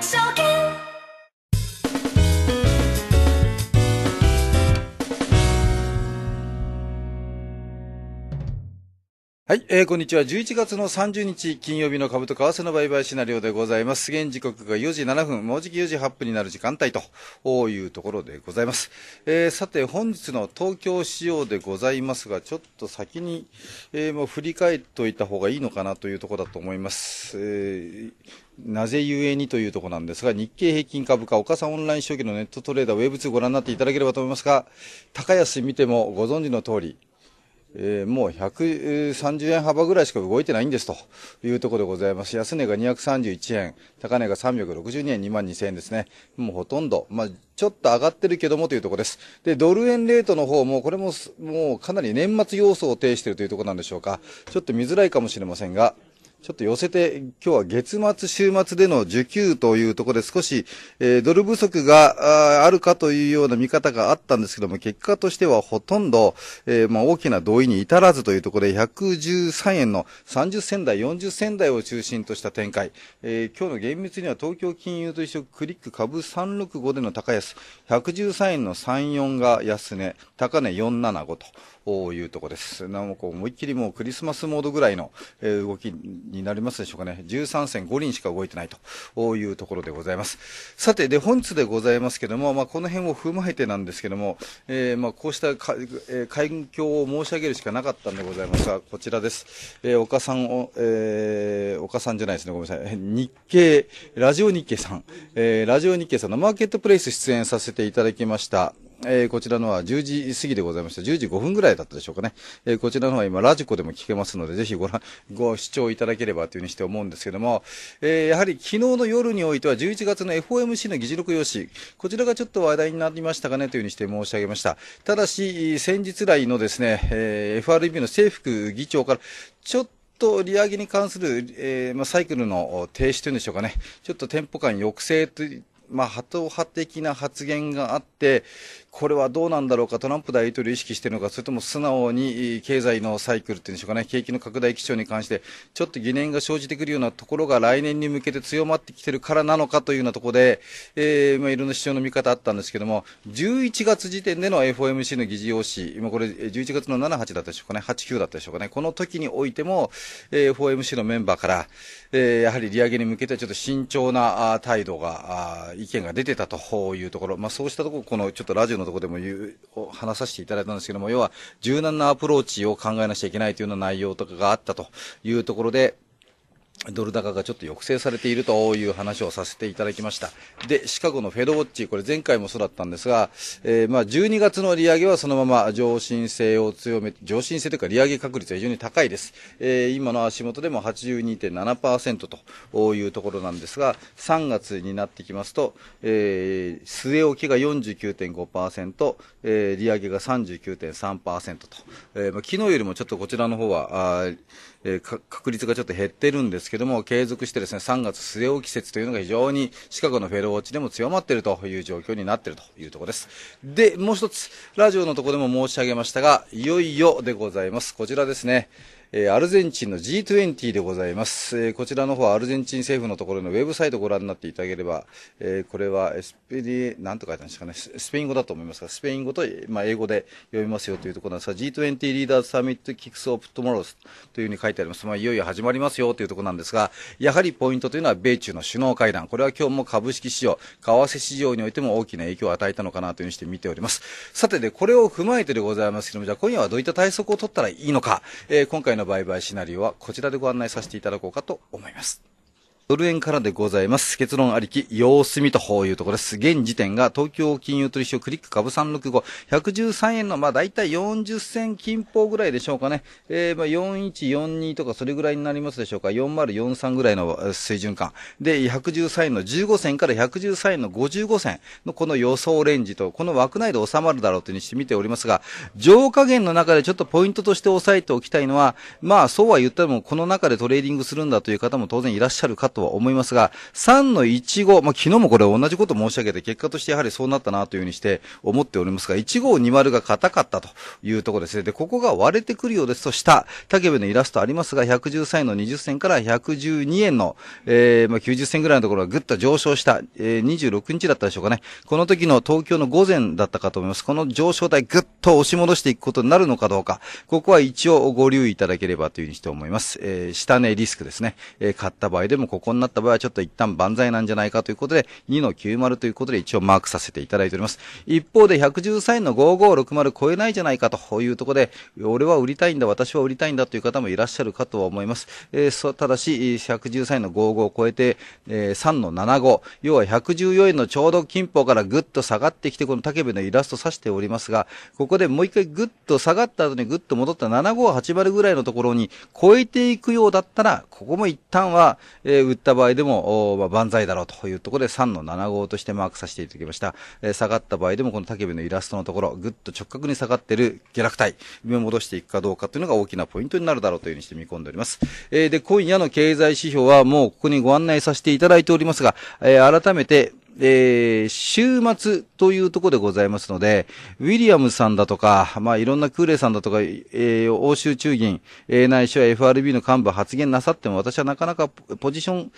so good. はい、えー、こんにちは。11月の30日金曜日の株と為替の売買シナリオでございます。現時刻が4時7分、もうじき4時8分になる時間帯というところでございます。えー、さて、本日の東京市場でございますが、ちょっと先に、えー、もう振り返っておいた方がいいのかなというところだと思います。えーなぜゆえにというところなんですが、日経平均株価、岡さんオンライン将棋のネットトレーダー、ウェブ2ご覧になっていただければと思いますが、高安見てもご存知の通り、えー、もう130円幅ぐらいしか動いてないんですというところでございます。安値が231円、高値が362円、2万2000円ですね。もうほとんど、まあ、ちょっと上がってるけどもというところです。で、ドル円レートの方も、これも、もうかなり年末要素を呈しているというところなんでしょうか。ちょっと見づらいかもしれませんが、ちょっと寄せて、今日は月末、週末での受給というところで少し、えー、ドル不足があるかというような見方があったんですけども、結果としてはほとんど、えー、まあ、大きな同意に至らずというところで、113円の30銭台、40銭台を中心とした展開。えー、今日の厳密には東京金融と一緒、クリック株365での高安、113円の34が安値、高値475と。いうところです。なお、こう思いっきりもうクリスマスモードぐらいの、え動きになりますでしょうかね。13戦5輪しか動いてないというところでございます。さて、で、本日でございますけども、まあ、この辺を踏まえてなんですけども、えー、まあ、こうしたか、えー、環境を申し上げるしかなかったんでございますが、こちらです。えー、岡さんを、えー、岡さんじゃないですね、ごめんなさい。日経、ラジオ日経さん、えー、ラジオ日経さんのマーケットプレイス出演させていただきました。えー、こちらのは10時過ぎでございました。10時5分ぐらいだったでしょうかね。えー、こちらのは今、ラジコでも聞けますので、ぜひご覧、ご視聴いただければというふうにして思うんですけども、えー、やはり昨日の夜においては11月の FOMC の議事録用紙、こちらがちょっと話題になりましたかねというふうにして申し上げました。ただし、先日来のですね、え FRB の政府議長から、ちょっとと利上げに関する、えまサイクルの停止というんでしょうかね、ちょっとテンポ感抑制とまあ、ハト派的な発言があって、これはどうなんだろうか、トランプ大統領を意識しているのか、それとも素直に経済のサイクルというんでしょうかね、景気の拡大基調に関して、ちょっと疑念が生じてくるようなところが来年に向けて強まってきているからなのかというようなところで、えーまあ、いろんな主張の見方あったんですけども、11月時点での FOMC の議事要旨、今これ11月の7、8だったでしょうかね、8、9だったでしょうかね、この時においても、えー、FOMC のメンバーから、えー、やはり利上げに向けてちょっと慎重な態度が、意見が出てたというところ、まあ、そうしたところ、このちょっとラジオのところでも言う話させていただいたんですけども要は柔軟なアプローチを考えなきゃいけないというような内容とかがあったというところでドル高がちょっと抑制されているという話をさせていただきました。で、シカゴのフェドウォッチ、これ前回もそうだったんですが、えー、まあ12月の利上げはそのまま上進性を強め、上進性というか利上げ確率は非常に高いです。えー、今の足元でも82.7%というところなんですが、3月になってきますと、えー、据え置きが49.5%、えー、利上げが39.3%と、えーまあ、昨日よりもちょっとこちらの方は、あえー、確率がちょっと減ってるんですけども、継続してですね、3月末置季説というのが非常にシカゴのフェローチでも強まっているという状況になっているというところです。で、もう一つ、ラジオのところでも申し上げましたが、いよいよでございます。こちらですね。えアルゼンチンの G20 でございます、えこちらの方はアルゼンチン政府のところのウェブサイトをご覧になっていただければ、えこれはスペリなんと書いてあるんですかねスペイン語だと思いますがスペイン語と、まあ、英語で読みますよというところなんですが G20 リーダーズサミットキックスオプトモロスというふうに書いてあります、まあ、いよいよ始まりますよというところなんですがやはりポイントというのは米中の首脳会談これは今日も株式市場為替市場においても大きな影響を与えたのかなというふうにして見ておりますさてでこれを踏まえてでございますけどもじゃあ今夜はどういった対策を取ったらいいのか、えー、今回の売買シナリオはこちらでご案内させていただこうかと思います。ドル円からでございます。結論ありき、様子見というところです。現時点が東京金融取引所クリック株365、113円の、まあ大体40銭近方ぐらいでしょうかね。えー、まあ4142とかそれぐらいになりますでしょうか。4043ぐらいの水準感。で、113円の15銭から113円の55銭のこの予想レンジと、この枠内で収まるだろうというふうにして見ておりますが、上下限の中でちょっとポイントとして押さえておきたいのは、まあそうは言ってもこの中でトレーディングするんだという方も当然いらっしゃるかととは思いますが、3の1 5まあ、昨日もこれ同じこと申し上げて、結果としてやはりそうなったなというふうにして思っておりますが、1520が硬かったというところですね。で、ここが割れてくるようですと、下、竹部のイラストありますが、113円の20銭から112円の、えー、まあ、90銭ぐらいのところがぐっと上昇した、えー、26日だったでしょうかね。この時の東京の午前だったかと思います。この上昇台ぐっと押し戻していくことになるのかどうか、ここは一応ご留意いただければというふうにして思います。えー、下値リスクですね。えー、買った場合でもこここうなった場合はちょっと一旦万歳なんじゃないかということで、2の90ということで一応マークさせていただいております。一方で113円の5560超えないじゃないかというところで、俺は売りたいんだ、私は売りたいんだという方もいらっしゃるかとは思います。えー、ただし、113円の55を超えて、えー、3の75、要は114円のちょうど近方からぐっと下がってきて、この竹部のイラスト指しておりますが、ここでもう一回ぐっと下がった後にぐっと戻った7580ぐらいのところに超えていくようだったら、ここも一旦は、えー、売った場合でも、まあ、万歳だろうというところで3の7号としてマークさせていただきました。えー、下がった場合でもこの竹部のイラストのところ、ぐっと直角に下がっている下落体、見戻していくかどうかというのが大きなポイントになるだろうというふうにして見込んでおります。えー、で、今夜の経済指標はもうここにご案内させていただいておりますが、えー、改めて、えー、週末というところでございますので、ウィリアムさんだとか、まあ、いろんなクーレさんだとか、えー、欧州中銀、えー、ないしは FRB の幹部発言なさっても、私はなかなかポジション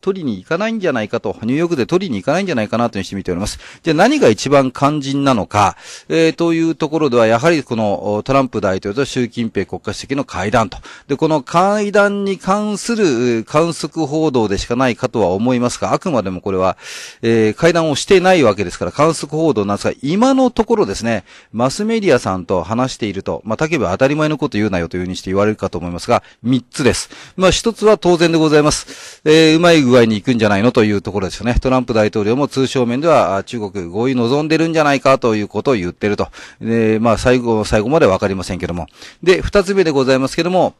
取りに行かないんじゃないかと、ニューヨークで取りに行かないんじゃないかなというふうにております。じゃあ何が一番肝心なのか、えー、というところでは、やはりこのトランプ大統領と習近平国家主席の会談と。で、この会談に関する観測報道でしかないかとは思いますが、あくまでもこれは、えー、会談をしてないわけですから、観測報道なんですが、今のところですね、マスメディアさんと話していると、まあ、竹部当たり前のこと言うなよというふうにして言われるかと思いますが、3つです。まあ、1つは当然でございます。えー、うまい具合に行くんじゃないのというところですよね。トランプ大統領も通称面では中国合意望んでるんじゃないかということを言ってると。で、まあ最後、最後までわかりませんけども。で、二つ目でございますけども、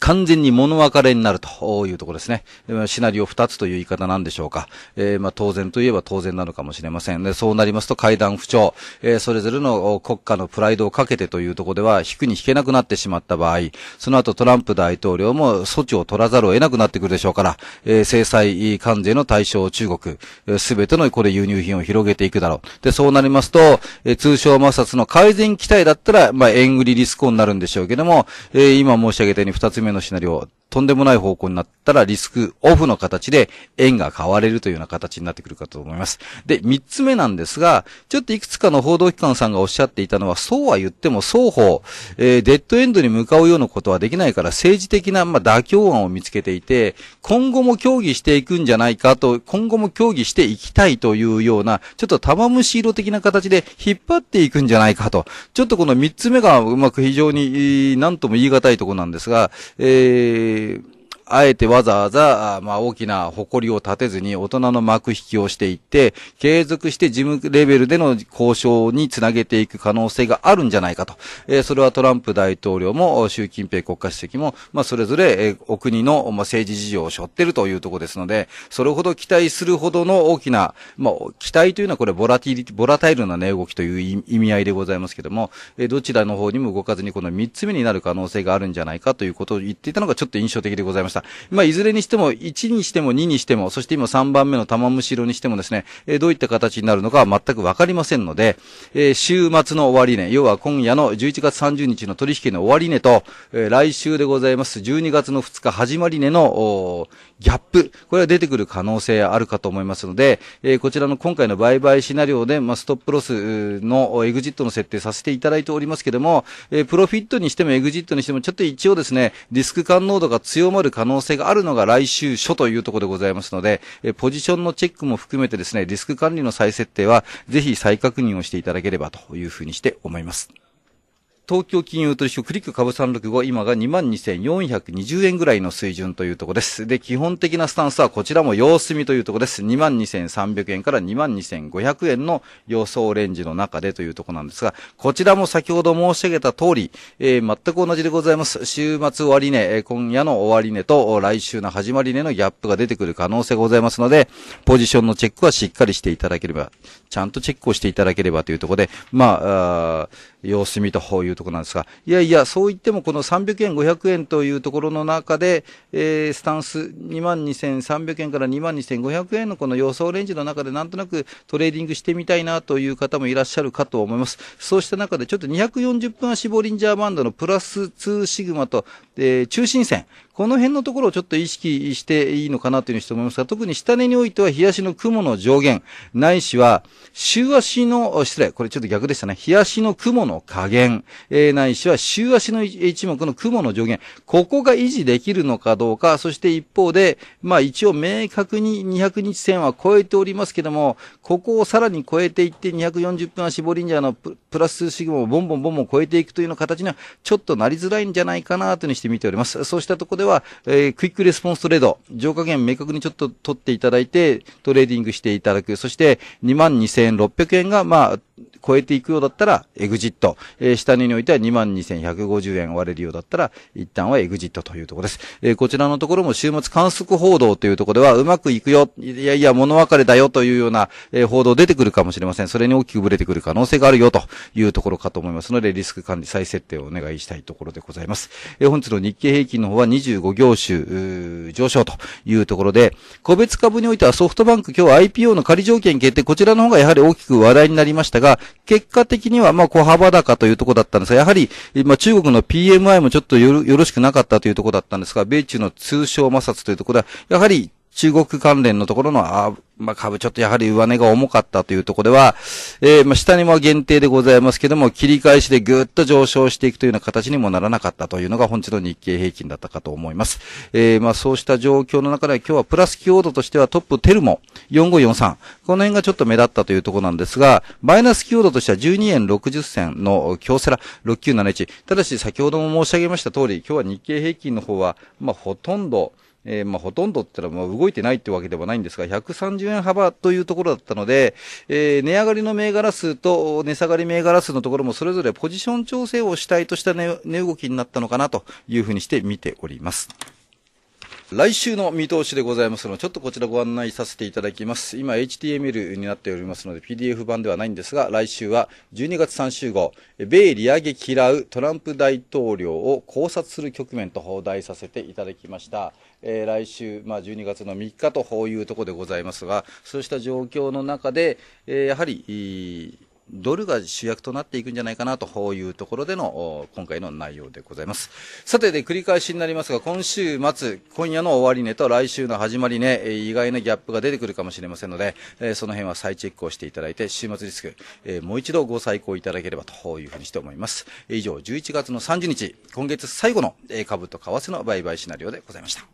完全に物別れになるというところですね。シナリオ二つという言い方なんでしょうか。えー、まあ当然といえば当然なのかもしれません。でそうなりますと会談不調、えー、それぞれの国家のプライドをかけてというところでは引くに引けなくなってしまった場合、その後トランプ大統領も措置を取らざるを得なくなってくるでしょうから、えー、制裁関税の対象を中国、す、え、べ、てのこれ輸入品を広げていくだろう。で、そうなりますと、えー、通商摩擦の改善期待だったら、まあ、円売りリスクになるんでしょうけども、えー、今申し上げたように二つ目目のシナリオとんでもない方向になったらリスクオフの形で円が買われるというような形になってくるかと思います。で、三つ目なんですが、ちょっといくつかの報道機関さんがおっしゃっていたのは、そうは言っても双方、えー、デッドエンドに向かうようなことはできないから政治的な、まあ、妥協案を見つけていて、今後も協議していくんじゃないかと、今後も協議していきたいというような、ちょっと玉虫色的な形で引っ張っていくんじゃないかと。ちょっとこの三つ目がうまく非常に、何とも言い難いところなんですが、えー você あえてわざわざ、まあ、大きな誇りを立てずに大人の幕引きをしていって、継続して事務レベルでの交渉につなげていく可能性があるんじゃないかと。えー、それはトランプ大統領も習近平国家主席も、まあ、それぞれ、えー、お国の、まあ、政治事情を背負ってるというところですので、それほど期待するほどの大きな、まあ、期待というのはこれボラティリ、ボラタイルな値、ね、動きという意味合いでございますけども、えー、どちらの方にも動かずにこの3つ目になる可能性があるんじゃないかということを言っていたのがちょっと印象的でございました。。まあ、いずれにしても、1にしても2にしても、そして今3番目の玉むしろにしてもですね、えー、どういった形になるのかは全くわかりませんので、えー、週末の終値、要は今夜の11月30日の取引の終値と、えー、来週でございます、12月の2日始まり値の、ギャップ、これは出てくる可能性あるかと思いますので、えー、こちらの今回の売買シナリオで、まあ、ストップロスのエグジットの設定させていただいておりますけども、えー、プロフィットにしてもエグジットにしても、ちょっと一応ですね、リスク感濃度が強まる可能性があるのが来週初というところでございますので、えー、ポジションのチェックも含めてですね、リスク管理の再設定は、ぜひ再確認をしていただければというふうにして思います。東京金融取引所クリック株365、今が22,420円ぐらいの水準というとこです。で、基本的なスタンスはこちらも様子見というとこです。22,300円から22,500円の予想レンジの中でというとこなんですが、こちらも先ほど申し上げた通り、えー、全く同じでございます。週末終値、今夜の終値と来週の始まり値のギャップが出てくる可能性がございますので、ポジションのチェックはしっかりしていただければ、ちゃんとチェックをしていただければというとこで、まあ、あ様子見というところなんですが、いやいや、そう言ってもこの300円、500円というところの中で、えー、スタンス22,300円から22,500円のこの予想レンジの中でなんとなくトレーディングしてみたいなという方もいらっしゃるかと思います。そうした中でちょっと240分足ボリンジャーバンドのプラス2シグマと、えー、中心線、この辺のところをちょっと意識していいのかなというふうにして思いますが、特に下根においては、冷やしの雲の上限、ないしは、週足の、失礼、これちょっと逆でしたね。冷やしの雲の下限、えー、ないしは、週足の一目の雲の上限、ここが維持できるのかどうか、そして一方で、まあ一応明確に200日線は超えておりますけども、ここをさらに超えていって240分足ボリンジャーのプラスシグマをボンボンボンボン超えていくというような形には、ちょっとなりづらいんじゃないかなというふうにして見ております。そうしたとこでは、は、えー、クイックレスポンストレード、上下限明確にちょっと取っていただいて、トレーディングしていただく。そして、22,600円が、まあ、超えていくようだったら、エグジット。えー、下値においては22,150円割れるようだったら、一旦はエグジットというところです。えー、こちらのところも週末観測報道というところでは、うまくいくよ、いやいや、物別れだよというような、えー、報道出てくるかもしれません。それに大きくぶれてくる可能性があるよというところかと思いますので、リスク管理再設定をお願いしたいところでございます。えー、本日の日経平均の方は25業種、上昇というところで、個別株においてはソフトバンク今日 IPO の仮条件決定、こちらの方がやはり大きく話題になりましたが、が、結果的には、まあ、小幅高というところだったんですが、やはり、まあ、中国の PMI もちょっとよろしくなかったというところだったんですが、米中の通商摩擦というところは、やはり中国関連のところの、あまあ、株ちょっとやはり上値が重かったというところでは、えー、まあ、下にも限定でございますけども、切り返しでぐっと上昇していくというような形にもならなかったというのが本日の日経平均だったかと思います。えー、まあ、そうした状況の中で今日はプラスキオードとしてはトップテルモ4543。この辺がちょっと目立ったというところなんですが、マイナスキオードとしては12円60銭の強セラ6971。ただし先ほども申し上げました通り、今日は日経平均の方は、まあ、ほとんど、えー、まあ、ほとんどって言ったら、まあ、動いてないってわけではないんですが、130円幅というところだったので、えー、値上がりの銘柄数と値下がり銘柄数のところもそれぞれポジション調整を主体とした値、動きになったのかなというふうにして見ております。来週の見通しでございますので、ちょっとこちらご案内させていただきます。今、HTML になっておりますので、PDF 版ではないんですが、来週は12月3週号、米利上げ嫌うトランプ大統領を考察する局面と放題させていただきました。えー、来週、まあ、12月の3日というところでございますが、そうした状況の中で、えー、やはり、ドルが主役となっていくんじゃないかなというところでの今回の内容でございます。さてで繰り返しになりますが、今週末、今夜の終値と来週の始まり値、意外なギャップが出てくるかもしれませんので、その辺は再チェックをしていただいて、週末リスク、もう一度ご再考いただければというふうにして思います。以上、11月の30日、今月最後の株と為替の売買シナリオでございました。